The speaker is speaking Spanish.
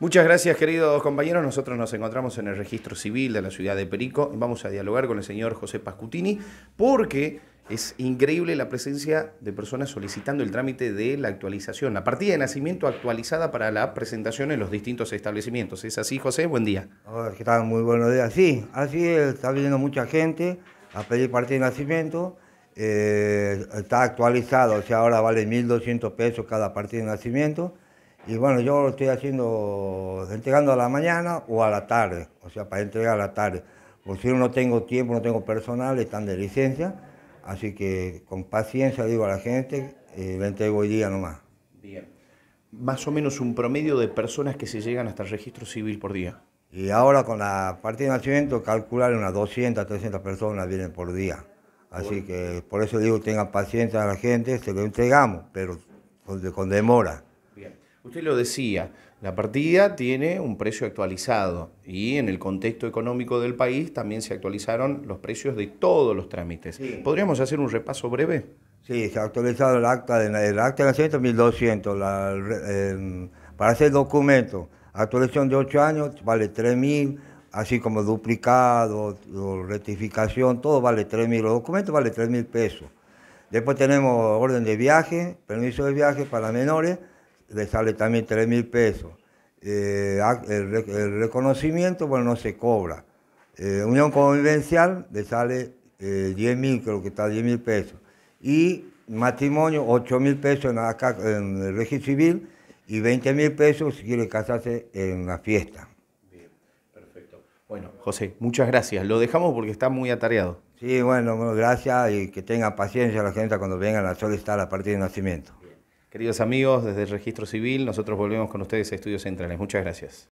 Muchas gracias, queridos compañeros. Nosotros nos encontramos en el registro civil de la ciudad de Perico y vamos a dialogar con el señor José Pascutini porque es increíble la presencia de personas solicitando el trámite de la actualización, la partida de nacimiento actualizada para la presentación en los distintos establecimientos. ¿Es así, José? Buen día. Hola, Muy buenos días. Sí, así está viniendo mucha gente a pedir partida de nacimiento. Eh, está actualizado, o sea, ahora vale 1.200 pesos cada partida de nacimiento y bueno, yo lo estoy haciendo, entregando a la mañana o a la tarde, o sea, para entregar a la tarde. Porque si no tengo tiempo, no tengo personal, están de licencia, así que con paciencia digo a la gente, eh, entrego hoy día nomás. Bien. Más o menos un promedio de personas que se llegan hasta el registro civil por día. Y ahora con la parte de nacimiento calcular unas 200, 300 personas vienen por día. Así que por eso digo, tengan paciencia a la gente, se lo entregamos, pero con demora. Usted lo decía, la partida tiene un precio actualizado y en el contexto económico del país también se actualizaron los precios de todos los trámites. ¿Podríamos hacer un repaso breve? Sí, se ha actualizado el acta de, la acta de nacimiento 1200. Em, para hacer documento, actualización de 8 años vale 3000, así como duplicado, rectificación, todo vale 3000. Los documentos vale 3000 pesos. Después tenemos orden de viaje, permiso de viaje para menores le sale también 3.000 mil pesos. Eh, el, reconocimiento, bueno, no se cobra. Eh, unión convivencial le sale eh, 10 mil, creo que está 10 mil pesos. Y matrimonio, 8 mil pesos en, acá, el registro civil y 20 mil pesos si quiere casarse en la fiesta. Bien, perfecto. Bueno, José, muchas gracias. Lo dejamos porque está muy atareado. Sí, bueno, gracias y que tenga paciencia la gente cuando vengan a solicitar la partida de nacimiento. Queridos amigos, desde el Registro Civil, nosotros volvemos con ustedes a Estudios Centrales. Muchas gracias.